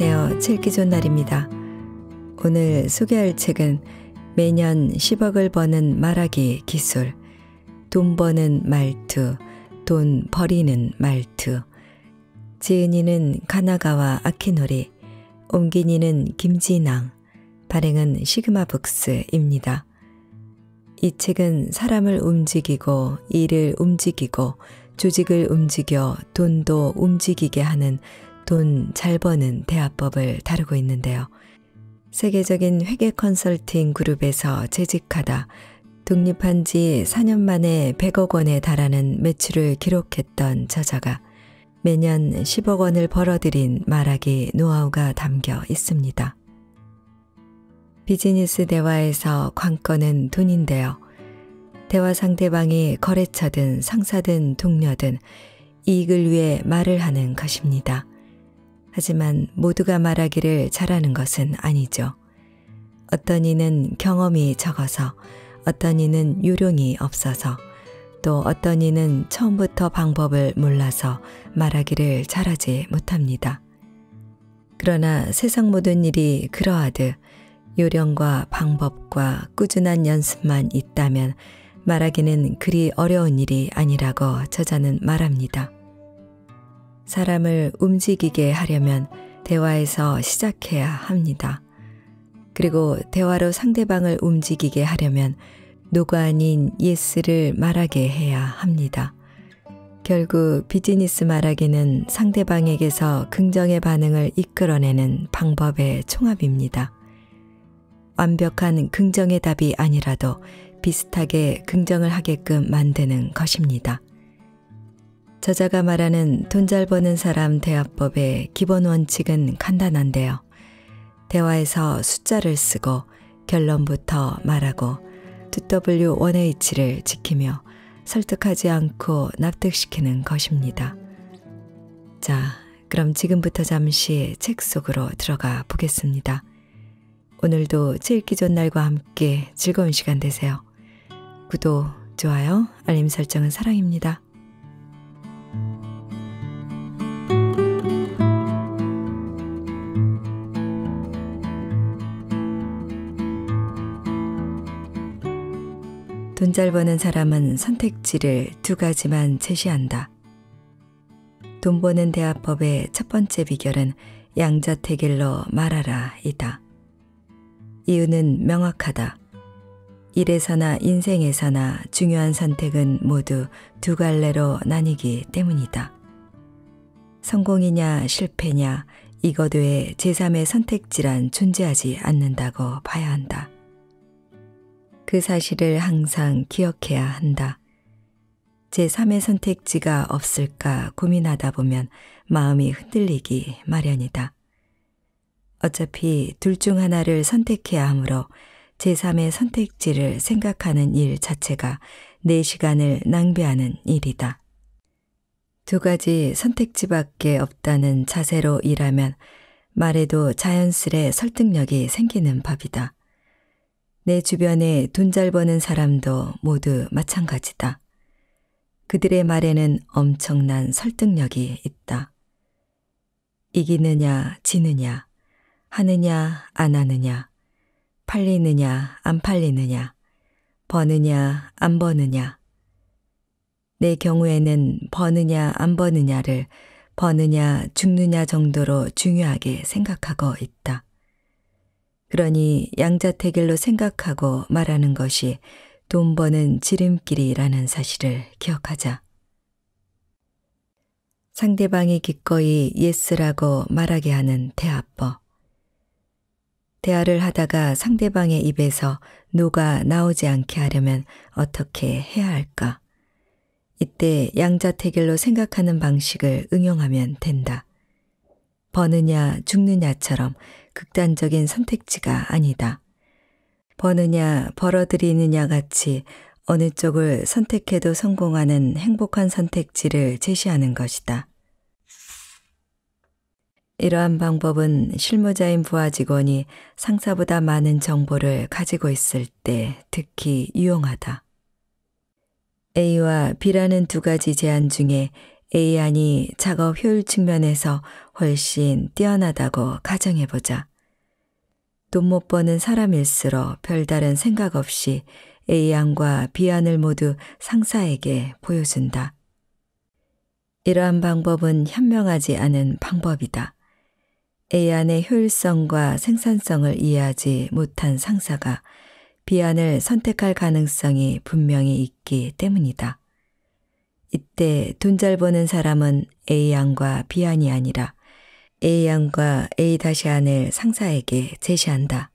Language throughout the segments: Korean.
안녕하세요. 책기 존날입니다. 오늘 소개할 책은 매년 10억을 버는 말하기 기술, 돈 버는 말투, 돈 버리는 말투, 지은이는 가나가와 아키노리, 옮기니는 김진앙, 발행은 시그마북스입니다. 이 책은 사람을 움직이고 일을 움직이고 조직을 움직여 돈도 움직이게 하는 돈잘 버는 대화법을 다루고 있는데요. 세계적인 회계 컨설팅 그룹에서 재직하다 독립한 지 4년 만에 100억 원에 달하는 매출을 기록했던 저자가 매년 10억 원을 벌어들인 말하기 노하우가 담겨 있습니다. 비즈니스 대화에서 관건은 돈인데요. 대화 상대방이 거래처든 상사든 동료든 이익을 위해 말을 하는 것입니다. 하지만 모두가 말하기를 잘하는 것은 아니죠. 어떤 이는 경험이 적어서, 어떤 이는 요령이 없어서, 또 어떤 이는 처음부터 방법을 몰라서 말하기를 잘하지 못합니다. 그러나 세상 모든 일이 그러하듯 요령과 방법과 꾸준한 연습만 있다면 말하기는 그리 어려운 일이 아니라고 저자는 말합니다. 사람을 움직이게 하려면 대화에서 시작해야 합니다. 그리고 대화로 상대방을 움직이게 하려면 노가 아닌 예스를 말하게 해야 합니다. 결국 비즈니스 말하기는 상대방에게서 긍정의 반응을 이끌어내는 방법의 총합입니다. 완벽한 긍정의 답이 아니라도 비슷하게 긍정을 하게끔 만드는 것입니다. 저자가 말하는 돈 잘 버는 사람 대화법의 기본 원칙은 간단한데요. 대화에서 숫자를 쓰고 결론부터 말하고 2W1H를 지키며 설득하지 않고 납득시키는 것입니다. 자, 그럼 지금부터 잠시 책 속으로 들어가 보겠습니다. 오늘도 책읽기 전날과 함께 즐거운 시간 되세요. 구독, 좋아요, 알림 설정은 사랑입니다. 돈잘 버는 사람은 선택지를 두 가지만 제시한다. 돈 버는 대화법의 첫 번째 비결은 양자택일로 말하라 이다. 이유는 명확하다. 일에서나 인생에서나 중요한 선택은 모두 두 갈래로 나뉘기 때문이다. 성공이냐 실패냐 이것 외에 제3의 선택지란 존재하지 않는다고 봐야 한다. 그 사실을 항상 기억해야 한다. 제3의 선택지가 없을까 고민하다 보면 마음이 흔들리기 마련이다. 어차피 둘 중 하나를 선택해야 하므로 제3의 선택지를 생각하는 일 자체가 내 시간을 낭비하는 일이다. 두 가지 선택지밖에 없다는 자세로 일하면 말에도 자연스레 설득력이 생기는 법이다. 내 주변에 돈 잘 버는 사람도 모두 마찬가지다. 그들의 말에는 엄청난 설득력이 있다. 이기느냐, 지느냐, 하느냐, 안 하느냐, 팔리느냐, 안 팔리느냐, 버느냐, 안 버느냐. 내 경우에는 버느냐, 안 버느냐를 버느냐, 죽느냐 정도로 중요하게 생각하고 있다. 그러니 양자택일로 생각하고 말하는 것이 돈 버는 지름길이라는 사실을 기억하자. 상대방이 기꺼이 예스라고 말하게 하는 대화법. 대화를 하다가 상대방의 입에서 노가 나오지 않게 하려면 어떻게 해야 할까? 이때 양자택일로 생각하는 방식을 응용하면 된다. 버느냐 죽느냐처럼 극단적인 선택지가 아니다. 버느냐 벌어들이느냐 같이 어느 쪽을 선택해도 성공하는 행복한 선택지를 제시하는 것이다. 이러한 방법은 실무자인 부하 직원이 상사보다 많은 정보를 가지고 있을 때 특히 유용하다. A와 B라는 두 가지 제안 중에 A안이 작업 효율 측면에서 훨씬 뛰어나다고 가정해보자. 돈못 버는 사람일수록 별다른 생각 없이 A안과 B안을 모두 상사에게 보여준다. 이러한 방법은 현명하지 않은 방법이다. A안의 효율성과 생산성을 이해하지 못한 상사가 B안을 선택할 가능성이 분명히 있기 때문이다. 이때 돈 잘 버는 사람은 A안과 B안이 아니라 A양과 A-R을 다시 상사에게 제시한다.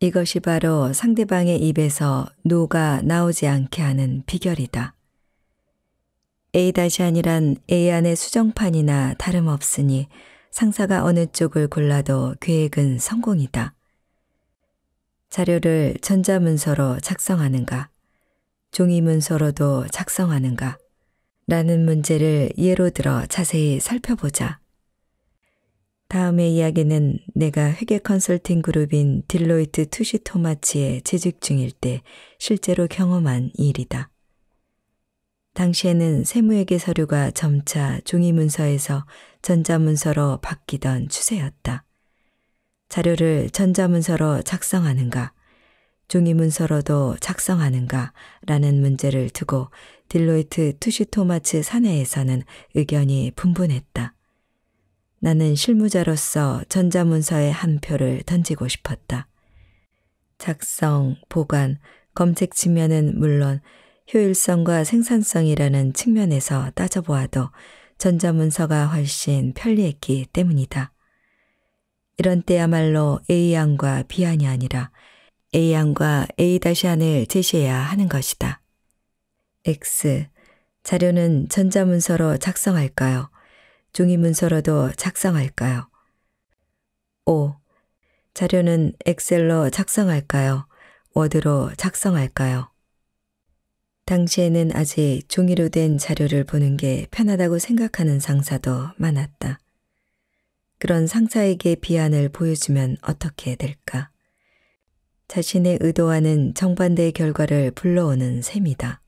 이것이 바로 상대방의 입에서 노가 나오지 않게 하는 비결이다. A-R이란 A안의 수정판이나 다름없으니 상사가 어느 쪽을 골라도 계획은 성공이다. 자료를 전자문서로 작성하는가, 종이문서로도 작성하는가 라는 문제를 예로 들어 자세히 살펴보자. 다음의 이야기는 내가 회계 컨설팅 그룹인 딜로이트 투시토마치에 재직 중일 때 실제로 경험한 일이다. 당시에는 세무회계 서류가 점차 종이문서에서 전자문서로 바뀌던 추세였다. 자료를 전자문서로 작성하는가, 종이문서로도 작성하는가 라는 문제를 두고 딜로이트 투시토마츠 사내에서는 의견이 분분했다. 나는 실무자로서 전자문서에 한 표를 던지고 싶었다. 작성, 보관, 검색 측면은 물론 효율성과 생산성이라는 측면에서 따져보아도 전자문서가 훨씬 편리했기 때문이다. 이런 때야말로 A양과 B양이 아니라 A양과 A-안을 제시해야 하는 것이다. X. 자료는 전자문서로 작성할까요? 종이 문서라도 작성할까요? 5. 자료는 엑셀로 작성할까요? 워드로 작성할까요? 당시에는 아직 종이로 된 자료를 보는 게 편하다고 생각하는 상사도 많았다. 그런 상사에게 비안을 보여주면 어떻게 될까? 자신의 의도와는 정반대의 결과를 불러오는 셈이다.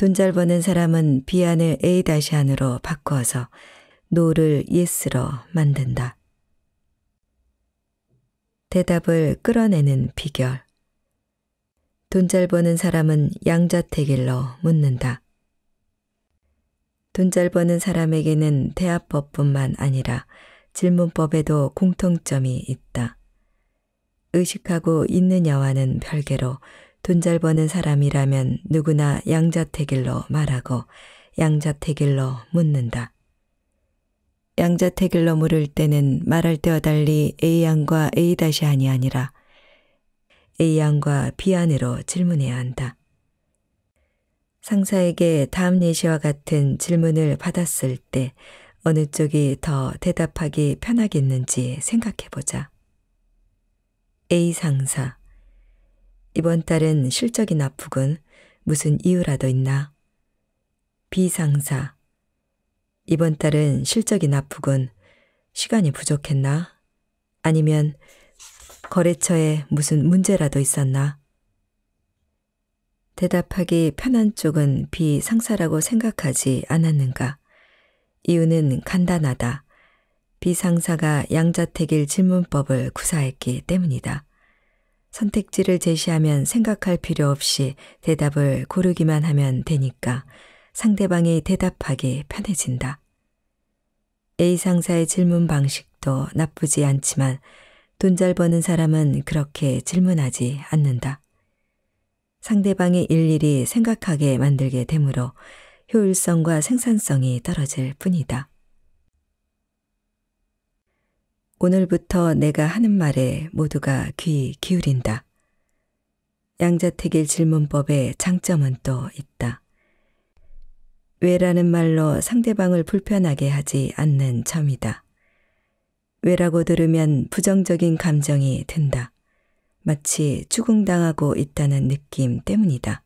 돈잘 버는 사람은 비안을 A-안으로 바꿔서 노를 예스로 만든다. 대답을 끌어내는 비결 돈 잘 버는 사람은 양자택일로 묻는다. 돈 잘 버는 사람에게는 대화법뿐만 아니라 질문법에도 공통점이 있다. 의식하고 있느냐와는 별개로 돈잘 버는 사람이라면 누구나 양자택일로 말하고 양자택일로 묻는다. 양자택일로 물을 때는 말할 때와 달리 A양과 A-한이 아니라 A양과 B안으로 질문해야 한다. 상사에게 다음 예시와 같은 질문을 받았을 때 어느 쪽이 더 대답하기 편하겠는지 생각해보자. A 상사 이번 달은 실적이 나쁘군. 무슨 이유라도 있나? 비상사. 이번 달은 실적이 나쁘군. 시간이 부족했나? 아니면 거래처에 무슨 문제라도 있었나? 대답하기 편한 쪽은 비상사라고 생각하지 않았는가? 이유는 간단하다. 비상사가 양자택일 질문법을 구사했기 때문이다. 선택지를 제시하면 생각할 필요 없이 대답을 고르기만 하면 되니까 상대방이 대답하기 편해진다. A 상사의 질문 방식도 나쁘지 않지만 돈 잘 버는 사람은 그렇게 질문하지 않는다. 상대방이 일일이 생각하게 만들게 되므로 효율성과 생산성이 떨어질 뿐이다. 오늘부터 내가 하는 말에 모두가 귀 기울인다. 양자택일 질문법의 장점은 또 있다. 왜라는 말로 상대방을 불편하게 하지 않는 점이다. 왜라고 들으면 부정적인 감정이 든다. 마치 추궁당하고 있다는 느낌 때문이다.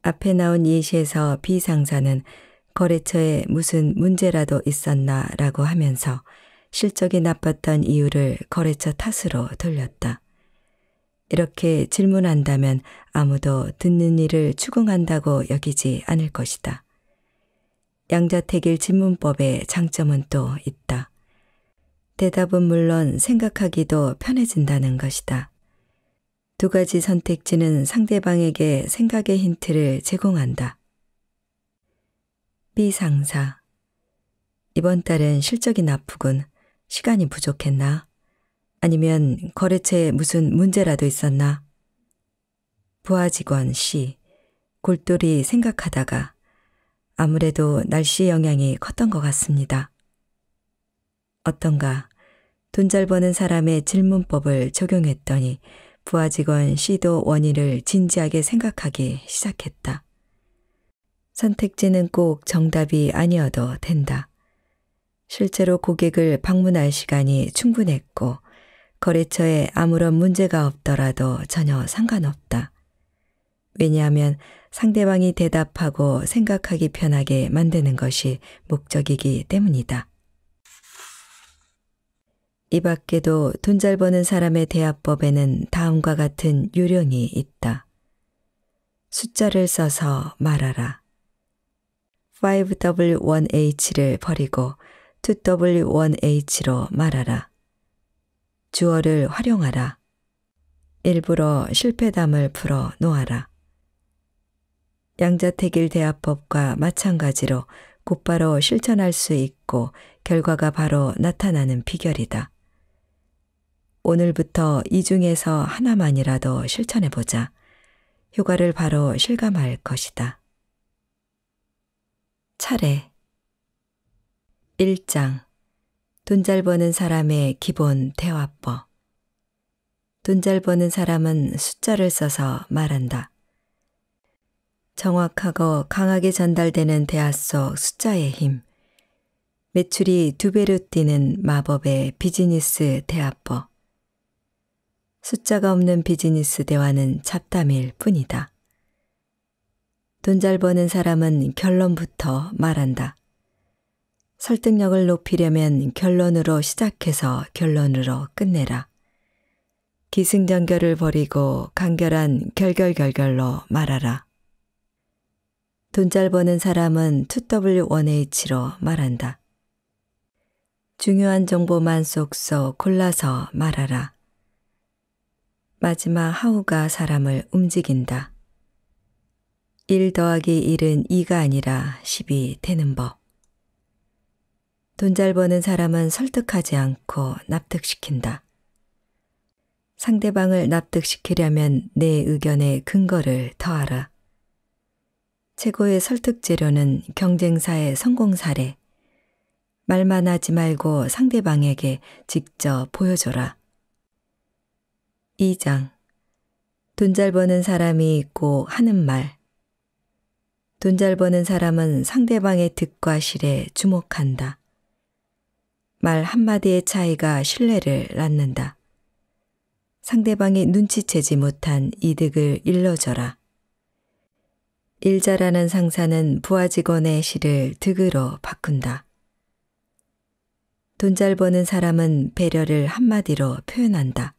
앞에 나온 예시에서 비상사는 거래처에 무슨 문제라도 있었나 라고 하면서 실적이 나빴던 이유를 거래처 탓으로 돌렸다. 이렇게 질문한다면 아무도 듣는 일을 추궁한다고 여기지 않을 것이다. 양자택일 질문법의 장점은 또 있다. 대답은 물론 생각하기도 편해진다는 것이다. 두 가지 선택지는 상대방에게 생각의 힌트를 제공한다. 비상사 이번 달은 실적이 나쁘군. 시간이 부족했나? 아니면 거래처에 무슨 문제라도 있었나? 부하 직원 C. 골똘히 생각하다가 아무래도 날씨 영향이 컸던 것 같습니다. 어떤가 돈 잘 버는 사람의 질문법을 적용했더니 부하 직원 C도 원인을 진지하게 생각하기 시작했다. 선택지는 꼭 정답이 아니어도 된다. 실제로 고객을 방문할 시간이 충분했고 거래처에 아무런 문제가 없더라도 전혀 상관없다. 왜냐하면 상대방이 대답하고 생각하기 편하게 만드는 것이 목적이기 때문이다. 이 밖에도 돈 잘 버는 사람의 대화법에는 다음과 같은 요령이 있다. 숫자를 써서 말하라. 5W1H를 버리고 2W1H로 말하라. 주어를 활용하라. 일부러 실패담을 풀어 놓아라. 양자택일 대화법과 마찬가지로 곧바로 실천할 수 있고 결과가 바로 나타나는 비결이다. 오늘부터 이 중에서 하나만이라도 실천해보자. 효과를 바로 실감할 것이다. 차례 1장 돈 잘 버는 사람의 기본 대화법 돈 잘 버는 사람은 숫자를 써서 말한다. 정확하고 강하게 전달되는 대화 속 숫자의 힘 매출이 두 배로 뛰는 마법의 비즈니스 대화법 숫자가 없는 비즈니스 대화는 잡담일 뿐이다. 돈 잘 버는 사람은 결론부터 말한다. 설득력을 높이려면 결론으로 시작해서 결론으로 끝내라. 기승전결을 버리고 간결한 결결결결로 말하라. 돈 잘 버는 사람은 2W1H로 말한다. 중요한 정보만 쏙쏙 골라서 말하라. 마지막 하우가 사람을 움직인다. 1 더하기 1은 2가 아니라 10이 되는 법. 돈잘 버는 사람은 설득하지 않고 납득시킨다. 상대방을 납득시키려면 내 의견의 근거를 더하라. 최고의 설득 재료는 경쟁사의 성공 사례. 말만 하지 말고 상대방에게 직접 보여줘라. 2장. 돈 잘 버는 사람이 있고 하는 말. 돈 잘 버는 사람은 상대방의 득과 실에 주목한다. 말 한마디의 차이가 신뢰를 낳는다. 상대방이 눈치채지 못한 이득을 일러줘라. 일자라는 상사는 부하 직원의 시를 득으로 바꾼다. 돈 잘 버는 사람은 배려를 한마디로 표현한다.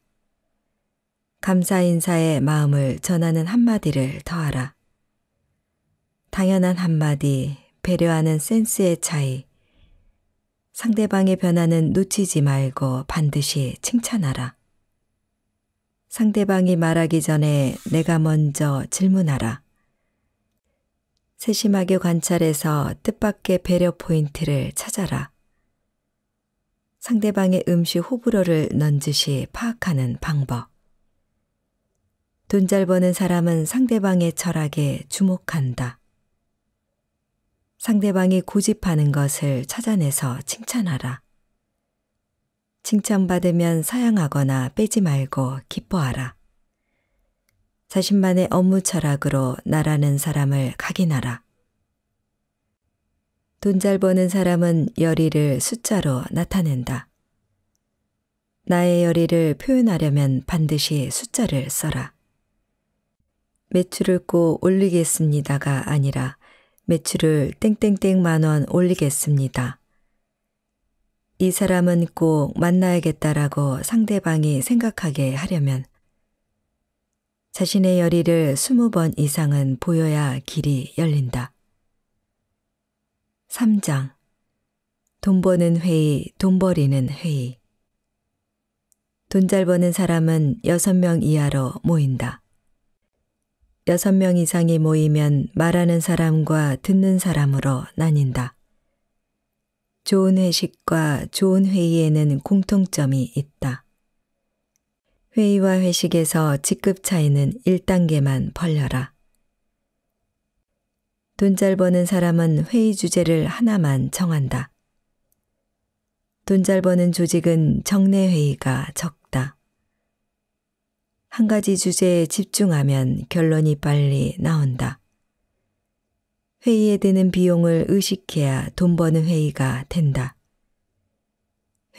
감사 인사의 마음을 전하는 한마디를 더하라. 당연한 한마디, 배려하는 센스의 차이, 상대방의 변화는 놓치지 말고 반드시 칭찬하라. 상대방이 말하기 전에 내가 먼저 질문하라. 세심하게 관찰해서 뜻밖의 배려 포인트를 찾아라. 상대방의 음식 호불호를 넌지시 파악하는 방법. 돈 잘 버는 사람은 상대방의 철학에 주목한다. 상대방이 고집하는 것을 찾아내서 칭찬하라. 칭찬받으면 사양하거나 빼지 말고 기뻐하라. 자신만의 업무 철학으로 나라는 사람을 각인하라. 돈 잘 버는 사람은 열의를 숫자로 나타낸다. 나의 열의를 표현하려면 반드시 숫자를 써라. 매출을 꼭 올리겠습니다가 아니라 매출을 땡땡땡 만 원 올리겠습니다. 이 사람은 꼭 만나야겠다라고 상대방이 생각하게 하려면 자신의 열의를 20번 이상은 보여야 길이 열린다. 3장 돈 버는 회의, 돈 버리는 회의 돈 잘 버는 사람은 6명 이하로 모인다. 여섯 명 이상이 모이면 말하는 사람과 듣는 사람으로 나뉜다. 좋은 회식과 좋은 회의에는 공통점이 있다. 회의와 회식에서 직급 차이는 1단계만 벌려라. 돈 잘 버는 사람은 회의 주제를 하나만 정한다. 돈 잘 버는 조직은 정례회의가 적다. 한 가지 주제에 집중하면 결론이 빨리 나온다. 회의에 드는 비용을 의식해야 돈 버는 회의가 된다.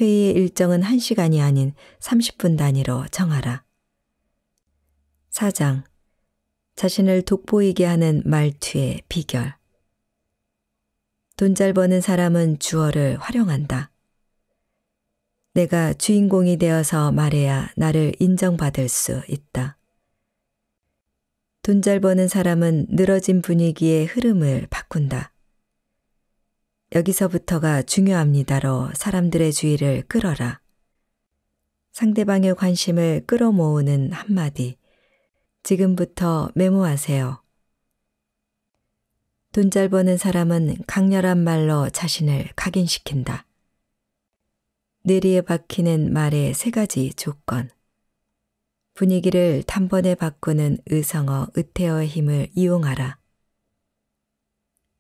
회의의 일정은 1시간이 아닌 30분 단위로 정하라. 사장, 자신을 돋보이게 하는 말투의 비결. 돈 잘 버는 사람은 주어를 활용한다. 내가 주인공이 되어서 말해야 나를 인정받을 수 있다. 돈 잘 버는 사람은 늘어진 분위기의 흐름을 바꾼다. 여기서부터가 중요합니다로 사람들의 주의를 끌어라. 상대방의 관심을 끌어모으는 한마디. 지금부터 메모하세요. 돈 잘 버는 사람은 강렬한 말로 자신을 각인시킨다. 내리에 박히는 말의 세 가지 조건. 분위기를 단번에 바꾸는 의성어, 의태어의 힘을 이용하라.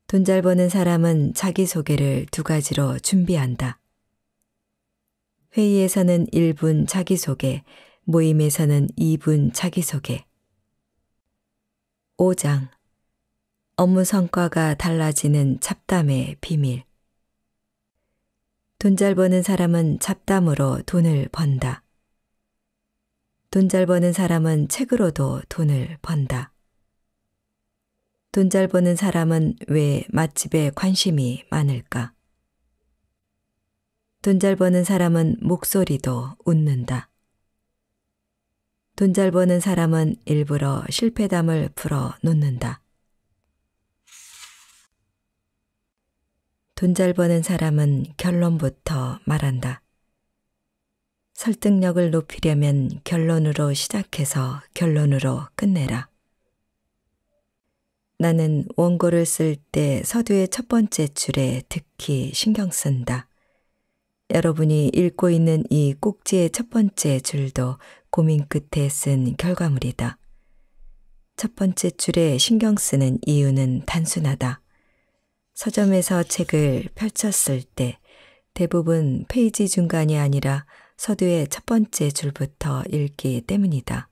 돈 잘 버는 사람은 자기소개를 두 가지로 준비한다. 회의에서는 1분 자기소개, 모임에서는 2분 자기소개. 5장 업무 성과가 달라지는 잡담의 비밀 돈잘 버는 사람은 잡담으로 돈을 번다. 돈 잘 버는 사람은 책으로도 돈을 번다. 돈 잘 버는 사람은 왜 맛집에 관심이 많을까? 돈 잘 버는 사람은 목소리도 웃는다. 돈 잘 버는 사람은 일부러 실패담을 풀어 놓는다. 돈잘 버는 사람은 결론부터 말한다. 설득력을 높이려면 결론으로 시작해서 결론으로 끝내라. 나는 원고를 쓸 때 서두의 첫 번째 줄에 특히 신경 쓴다. 여러분이 읽고 있는 이 꼭지의 첫 번째 줄도 고민 끝에 쓴 결과물이다. 첫 번째 줄에 신경 쓰는 이유는 단순하다. 서점에서 책을 펼쳤을 때 대부분 페이지 중간이 아니라 서두의 첫 번째 줄부터 읽기 때문이다.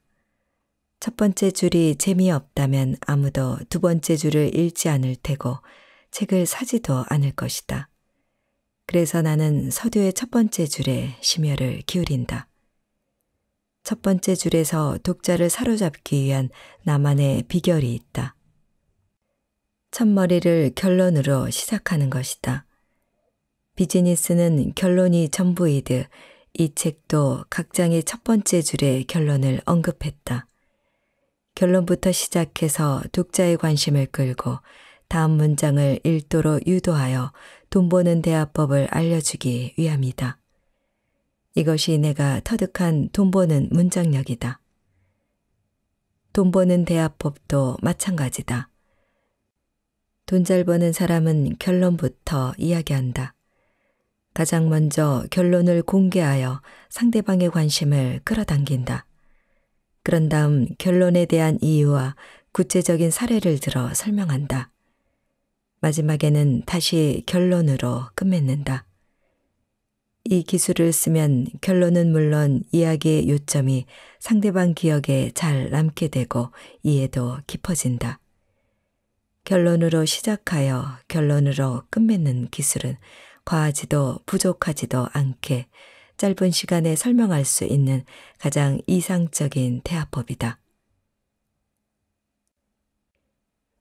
첫 번째 줄이 재미없다면 아무도 두 번째 줄을 읽지 않을 테고 책을 사지도 않을 것이다. 그래서 나는 서두의 첫 번째 줄에 심혈을 기울인다. 첫 번째 줄에서 독자를 사로잡기 위한 나만의 비결이 있다. 첫머리를 결론으로 시작하는 것이다. 비즈니스는 결론이 전부이듯 이 책도 각장의 첫 번째 줄에 결론을 언급했다. 결론부터 시작해서 독자의 관심을 끌고 다음 문장을 일도로 유도하여 돈 버는 대화법을 알려주기 위함이다. 이것이 내가 터득한 돈 버는 문장력이다. 돈 버는 대화법도 마찬가지다. 돈잘 버는 사람은 결론부터 이야기한다. 가장 먼저 결론을 공개하여 상대방의 관심을 끌어당긴다. 그런 다음 결론에 대한 이유와 구체적인 사례를 들어 설명한다. 마지막에는 다시 결론으로 끝맺는다. 이 기술을 쓰면 결론은 물론 이야기의 요점이 상대방 기억에 잘 남게 되고 이해도 깊어진다. 결론으로 시작하여 결론으로 끝맺는 기술은 과하지도 부족하지도 않게 짧은 시간에 설명할 수 있는 가장 이상적인 대화법이다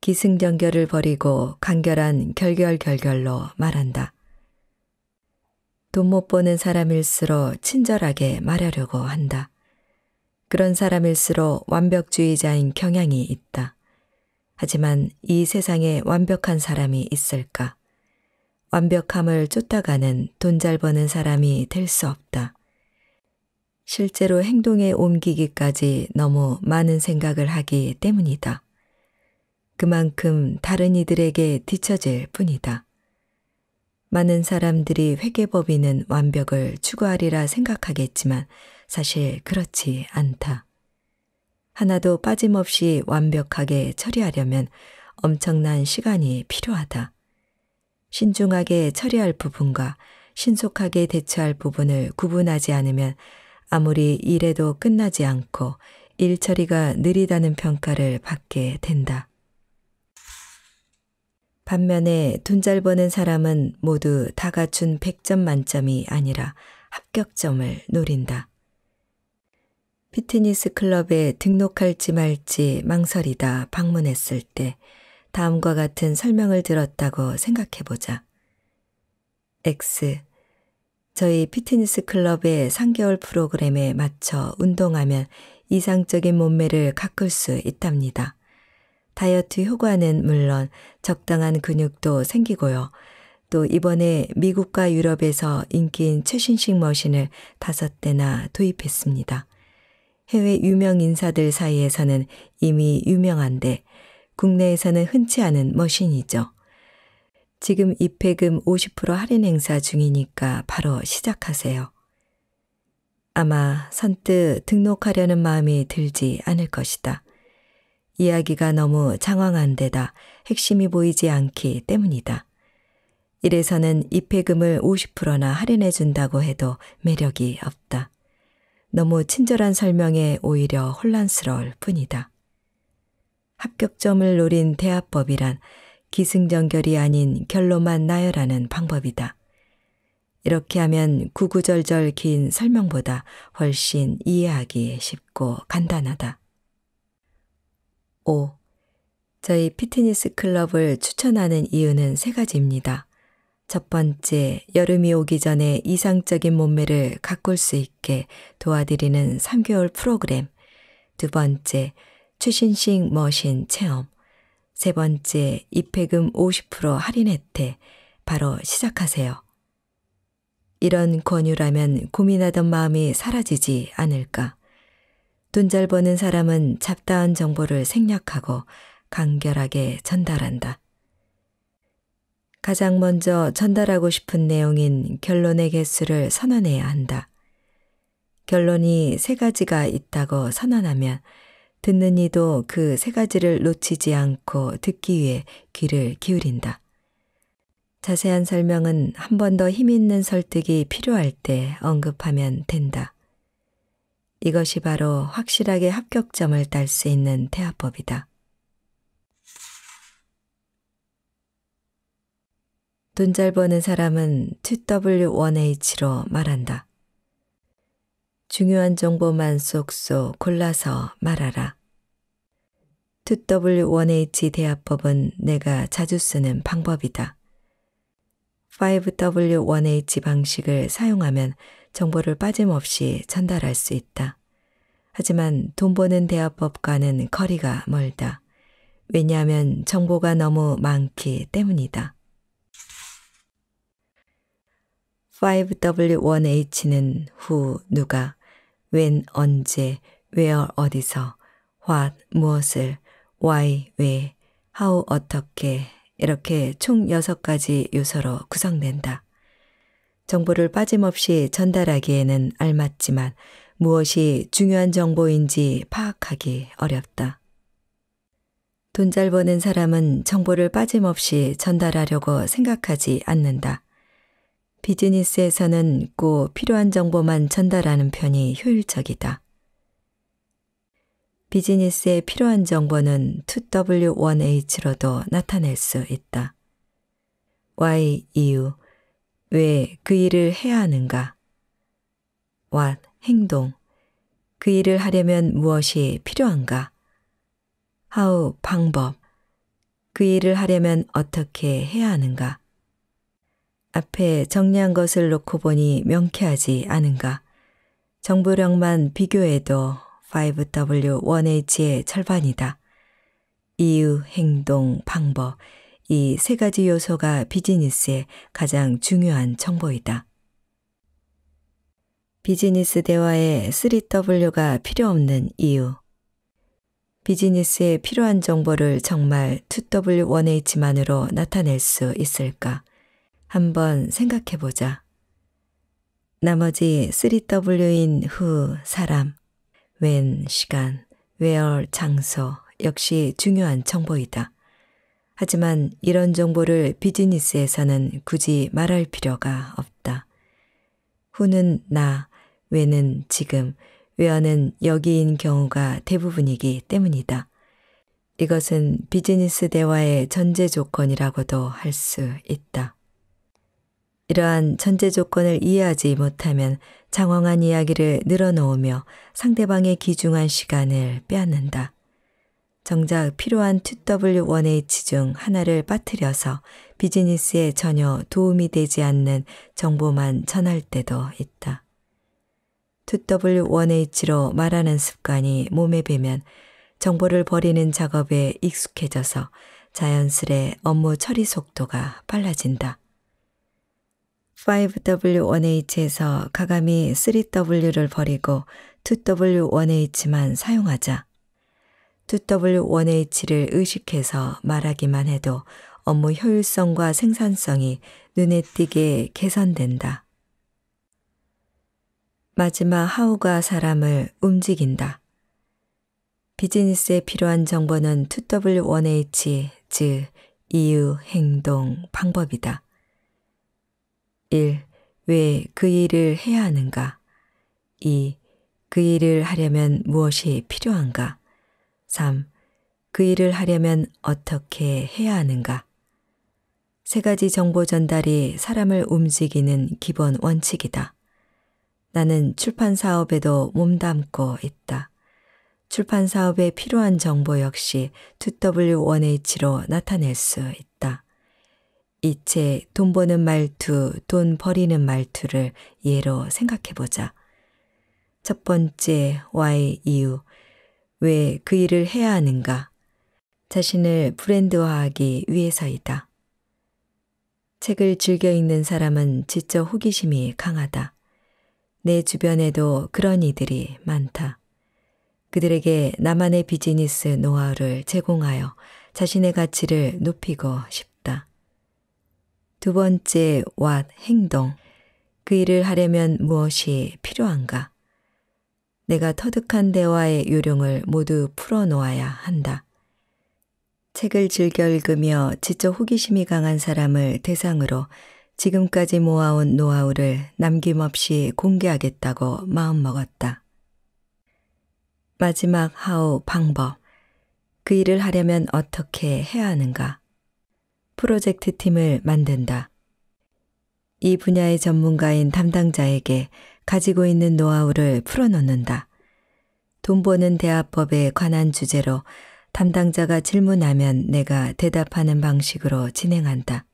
기승전결을 버리고 간결한 결결결결로 말한다. 돈 못 버는 사람일수록 친절하게 말하려고 한다. 그런 사람일수록 완벽주의자인 경향이 있다. 하지만 이 세상에 완벽한 사람이 있을까? 완벽함을 쫓다가는 돈 잘 버는 사람이 될 수 없다. 실제로 행동에 옮기기까지 너무 많은 생각을 하기 때문이다. 그만큼 다른 이들에게 뒤처질 뿐이다. 많은 사람들이 회계법인은 완벽을 추구하리라 생각하겠지만 사실 그렇지 않다. 하나도 빠짐없이 완벽하게 처리하려면 엄청난 시간이 필요하다. 신중하게 처리할 부분과 신속하게 대처할 부분을 구분하지 않으면 아무리 일해도 끝나지 않고 일 처리가 느리다는 평가를 받게 된다. 반면에 돈 잘 버는 사람은 모두 다 갖춘 100점 만점이 아니라 합격점을 노린다. 피트니스 클럽에 등록할지 말지 망설이다 방문했을 때 다음과 같은 설명을 들었다고 생각해보자. X. 저희 피트니스 클럽의 3개월 프로그램에 맞춰 운동하면 이상적인 몸매를 가꿀 수 있답니다. 다이어트 효과는 물론 적당한 근육도 생기고요. 또 이번에 미국과 유럽에서 인기인 최신식 머신을 다섯 대나 도입했습니다. 해외 유명 인사들 사이에서는 이미 유명한데 국내에서는 흔치 않은 머신이죠. 지금 입회금 50% 할인 행사 중이니까 바로 시작하세요. 아마 선뜻 등록하려는 마음이 들지 않을 것이다. 이야기가 너무 장황한 데다 핵심이 보이지 않기 때문이다. 이래서는 입회금을 50%나 할인해 준다고 해도 매력이 없다. 너무 친절한 설명에 오히려 혼란스러울 뿐이다. 합격점을 노린 대화법이란 기승전결이 아닌 결로만 나열하는 방법이다. 이렇게 하면 구구절절 긴 설명보다 훨씬 이해하기 쉽고 간단하다. 5. 저희 피트니스 클럽을 추천하는 이유는 세 가지입니다. 첫 번째, 여름이 오기 전에 이상적인 몸매를 가꿀 수 있게 도와드리는 3개월 프로그램. 두 번째, 최신식 머신 체험. 세 번째, 입회금 50% 할인 혜택. 바로 시작하세요. 이런 권유라면 고민하던 마음이 사라지지 않을까. 돈 잘 버는 사람은 잡다한 정보를 생략하고 간결하게 전달한다. 가장 먼저 전달하고 싶은 내용인 결론의 개수를 선언해야 한다. 결론이 세 가지가 있다고 선언하면 듣는 이도 그 세 가지를 놓치지 않고 듣기 위해 귀를 기울인다. 자세한 설명은 한 번 더 힘있는 설득이 필요할 때 언급하면 된다. 이것이 바로 확실하게 합격점을 딸 수 있는 태화법이다. 돈잘 버는 사람은 TW1H로 말한다. 중요한 정보만 쏙쏙 골라서 말하라. TW1H 대화법은 내가 자주 쓰는 방법이다. 5W1H 방식을 사용하면 정보를 빠짐없이 전달할 수 있다. 하지만 돈 버는 대화법과는 거리가 멀다. 왜냐하면 정보가 너무 많기 때문이다. 5W1H는 who, 누가, when, 언제, where, 어디서, what, 무엇을, why, 왜, how, 어떻게 이렇게 총 6가지 요소로 구성된다. 정보를 빠짐없이 전달하기에는 알맞지만 무엇이 중요한 정보인지 파악하기 어렵다. 돈 잘 버는 사람은 정보를 빠짐없이 전달하려고 생각하지 않는다. 비즈니스에서는 꼭 필요한 정보만 전달하는 편이 효율적이다. 비즈니스에 필요한 정보는 2W1H로도 나타낼 수 있다. Why, 이유, 왜 그 일을 해야 하는가? What, 행동, 그 일을 하려면 무엇이 필요한가? How, 방법, 그 일을 하려면 어떻게 해야 하는가? 앞에 정리한 것을 놓고 보니 명쾌하지 않은가. 정보력만 비교해도 5W1H의 절반이다. 이유, 행동, 방법, 이 세 가지 요소가 비즈니스의 가장 중요한 정보이다. 비즈니스 대화에 3W가 필요 없는 이유. 비즈니스에 필요한 정보를 정말 2W1H만으로 나타낼 수 있을까? 한번 생각해보자. 나머지 3W인 후, 사람, 웬, 시간, where, 장소 역시 중요한 정보이다. 하지만 이런 정보를 비즈니스에서는 굳이 말할 필요가 없다. 후는 나, 왜는 지금, 왜어는 여기인 경우가 대부분이기 때문이다. 이것은 비즈니스 대화의 전제 조건이라고도 할 수 있다. 이러한 전제 조건을 이해하지 못하면 장황한 이야기를 늘어놓으며 상대방의 귀중한 시간을 빼앗는다. 정작 필요한 TW1H 중 하나를 빠뜨려서 비즈니스에 전혀 도움이 되지 않는 정보만 전할 때도 있다. TW1H로 말하는 습관이 몸에 배면 정보를 버리는 작업에 익숙해져서 자연스레 업무 처리 속도가 빨라진다. 5W1H에서 가감이 3W를 버리고 2W1H만 사용하자. 2W1H를 의식해서 말하기만 해도 업무 효율성과 생산성이 눈에 띄게 개선된다. 마지막 하우가 사람을 움직인다. 비즈니스에 필요한 정보는 2W1H, 즉 이유, 행동, 방법이다. 1. 왜 그 일을 해야 하는가? 2. 그 일을 하려면 무엇이 필요한가? 3. 그 일을 하려면 어떻게 해야 하는가? 세 가지 정보 전달이 사람을 움직이는 기본 원칙이다. 나는 출판 사업에도 몸담고 있다. 출판 사업에 필요한 정보 역시 2W1H로 나타낼 수 있다. 이체 돈 버는 말투, 돈 버리는 말투를 예로 생각해 보자. 첫 번째 why 이유. 왜 그 일을 해야 하는가? 자신을 브랜드화하기 위해서이다. 책을 즐겨 읽는 사람은 지적 호기심이 강하다. 내 주변에도 그런 이들이 많다. 그들에게 나만의 비즈니스 노하우를 제공하여 자신의 가치를 높이고 싶다. 두 번째 왓 행동. 그 일을 하려면 무엇이 필요한가? 내가 터득한 대화의 요령을 모두 풀어놓아야 한다. 책을 즐겨 읽으며 지적 호기심이 강한 사람을 대상으로 지금까지 모아온 노하우를 남김없이 공개하겠다고 마음먹었다. 마지막 하우 방법. 그 일을 하려면 어떻게 해야 하는가? 프로젝트 팀을 만든다. 이 분야의 전문가인 담당자에게 가지고 있는 노하우를 풀어놓는다. 돈 버는 대화법에 관한 주제로 담당자가 질문하면 내가 대답하는 방식으로 진행한다.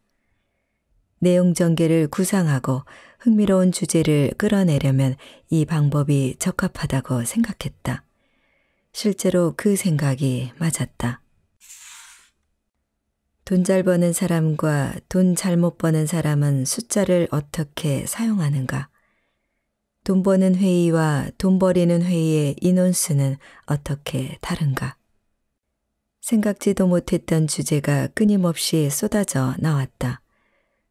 내용 전개를 구상하고 흥미로운 주제를 끌어내려면 이 방법이 적합하다고 생각했다. 실제로 그 생각이 맞았다. 돈잘 버는 사람과 돈 잘못 버는 사람은 숫자를 어떻게 사용하는가? 돈 버는 회의와 돈 버리는 회의의 인원수는 어떻게 다른가? 생각지도 못했던 주제가 끊임없이 쏟아져 나왔다.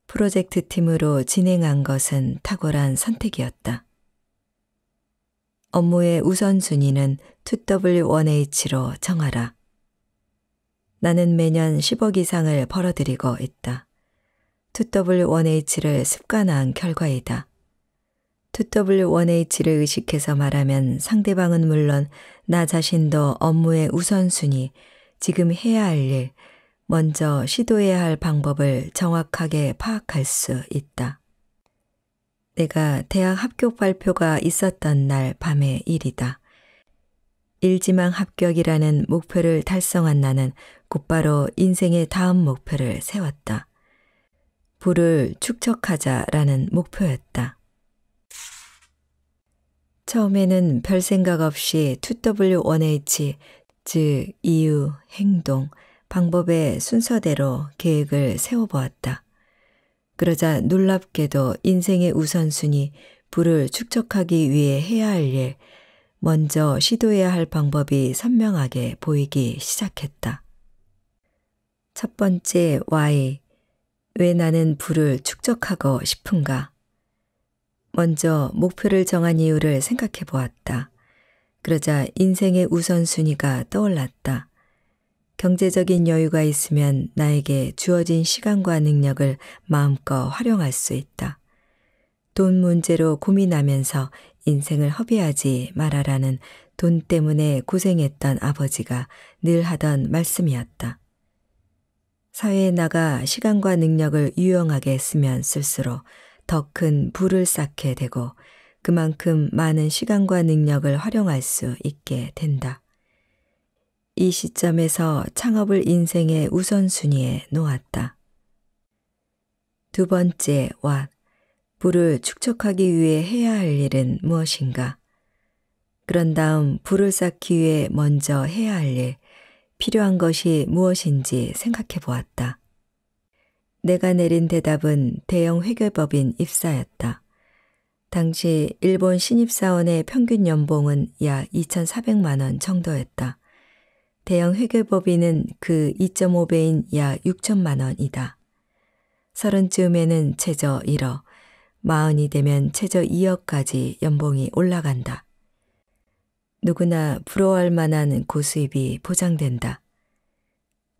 프로젝트 팀으로 진행한 것은 탁월한 선택이었다. 업무의 우선순위는 2W1H로 정하라. 나는 매년 10억 이상을 벌어들이고 있다. 2W1H를 습관화한 결과이다. 2W1H를 의식해서 말하면 상대방은 물론 나 자신도 업무의 우선순위, 지금 해야 할 일, 먼저 시도해야 할 방법을 정확하게 파악할 수 있다. 내가 대학 합격 발표가 있었던 날 밤의 일이다. 일지망 합격이라는 목표를 달성한 나는 곧바로 인생의 다음 목표를 세웠다. 부를 축척하자라는 목표였다. 처음에는 별 생각 없이 2W1H, 즉 이유, 행동, 방법의 순서대로 계획을 세워보았다. 그러자 놀랍게도 인생의 우선순위, 부를 축적하기 위해 해야 할 일, 먼저 시도해야 할 방법이 선명하게 보이기 시작했다. 첫 번째 why, 왜 나는 부를 축적하고 싶은가? 먼저 목표를 정한 이유를 생각해 보았다. 그러자 인생의 우선순위가 떠올랐다. 경제적인 여유가 있으면 나에게 주어진 시간과 능력을 마음껏 활용할 수 있다. 돈 문제로 고민하면서 인생을 허비하지 말아라는 돈 때문에 고생했던 아버지가 늘 하던 말씀이었다. 사회에 나가 시간과 능력을 유용하게 쓰면 쓸수록 더큰 부를 쌓게 되고 그만큼 많은 시간과 능력을 활용할 수 있게 된다. 이 시점에서 창업을 인생의 우선순위에 놓았다. 두 번째 왓. 불을 축적하기 위해 해야 할 일은 무엇인가? 그런 다음 불을 쌓기 위해 먼저 해야 할 일, 필요한 것이 무엇인지 생각해 보았다. 내가 내린 대답은 대형 회계법인 입사였다. 당시 일본 신입사원의 평균 연봉은 약 2,400만 원 정도였다. 대형 회계법인은 그 2.5배인 약 6천만 원이다. 서른쯤에는 최저 1억, 마흔이 되면 최저 2억까지 연봉이 올라간다. 누구나 부러워할 만한 고수입이 보장된다.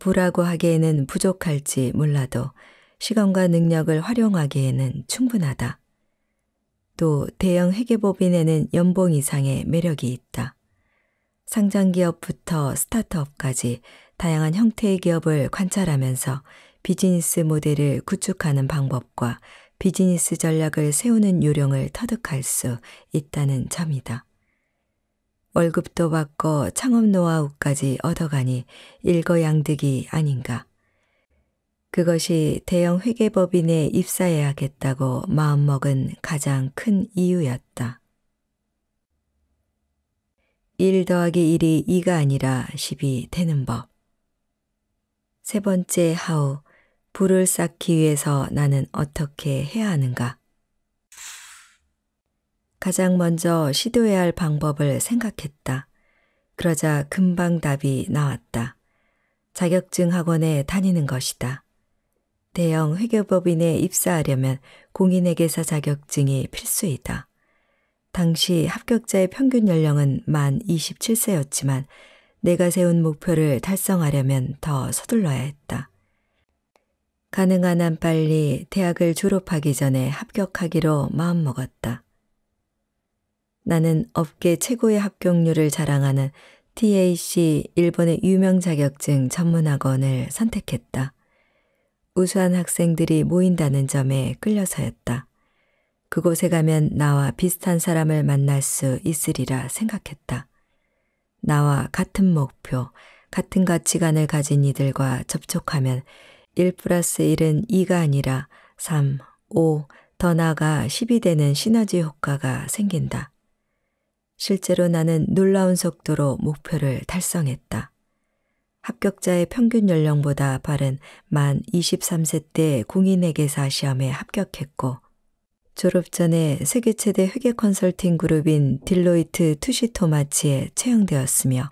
부라고 하기에는 부족할지 몰라도 시간과 능력을 활용하기에는 충분하다. 또 대형 회계법인에는 연봉 이상의 매력이 있다. 상장기업부터 스타트업까지 다양한 형태의 기업을 관찰하면서 비즈니스 모델을 구축하는 방법과 비즈니스 전략을 세우는 요령을 터득할 수 있다는 점이다. 월급도 받고 창업 노하우까지 얻어가니 일거양득이 아닌가. 그것이 대형 회계법인에 입사해야겠다고 마음먹은 가장 큰 이유였다. 1 더하기 1이 2가 아니라 10이 되는 법. 세 번째 하우, 불을 쌓기 위해서 나는 어떻게 해야 하는가? 가장 먼저 시도해야 할 방법을 생각했다. 그러자 금방 답이 나왔다. 자격증 학원에 다니는 것이다. 대형 회계법인에 입사하려면 공인회계사 자격증이 필수이다. 당시 합격자의 평균 연령은 만 27세였지만 내가 세운 목표를 달성하려면 더 서둘러야 했다. 가능한 한 빨리 대학을 졸업하기 전에 합격하기로 마음먹었다. 나는 업계 최고의 합격률을 자랑하는 TAC 일본의 유명 자격증 전문학원을 선택했다. 우수한 학생들이 모인다는 점에 끌려서였다. 그곳에 가면 나와 비슷한 사람을 만날 수 있으리라 생각했다. 나와 같은 목표, 같은 가치관을 가진 이들과 접촉하면 1 플러스 1은 2가 아니라 3, 5, 더 나아가 10이 되는 시너지 효과가 생긴다. 실제로 나는 놀라운 속도로 목표를 달성했다. 합격자의 평균 연령보다 빠른 만 23세 때 공인회계사 시험에 합격했고 졸업 전에 세계 최대 회계 컨설팅 그룹인 딜로이트 투시토마치에 채용되었으며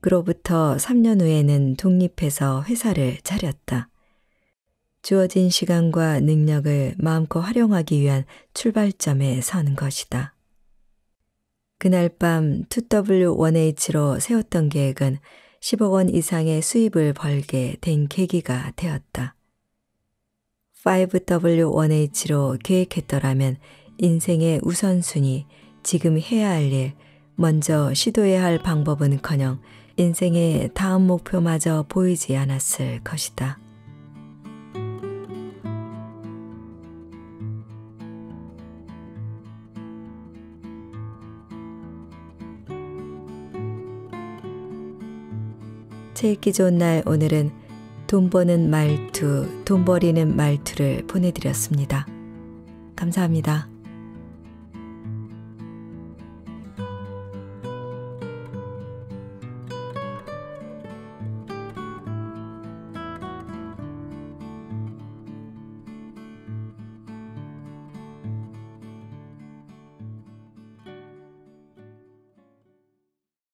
그로부터 3년 후에는 독립해서 회사를 차렸다. 주어진 시간과 능력을 마음껏 활용하기 위한 출발점에 서는 것이다. 그날 밤 2W1H로 세웠던 계획은 10억 원 이상의 수입을 벌게 된 계기가 되었다. 5W1H로 계획했더라면 인생의 우선순위, 지금 해야 할 일, 먼저 시도해야 할 방법은커녕 인생의 다음 목표마저 보이지 않았을 것이다. 책 읽기 좋은 날 오늘은 돈 버는 말투, 돈 버리는 말투를 보내드렸습니다. 감사합니다.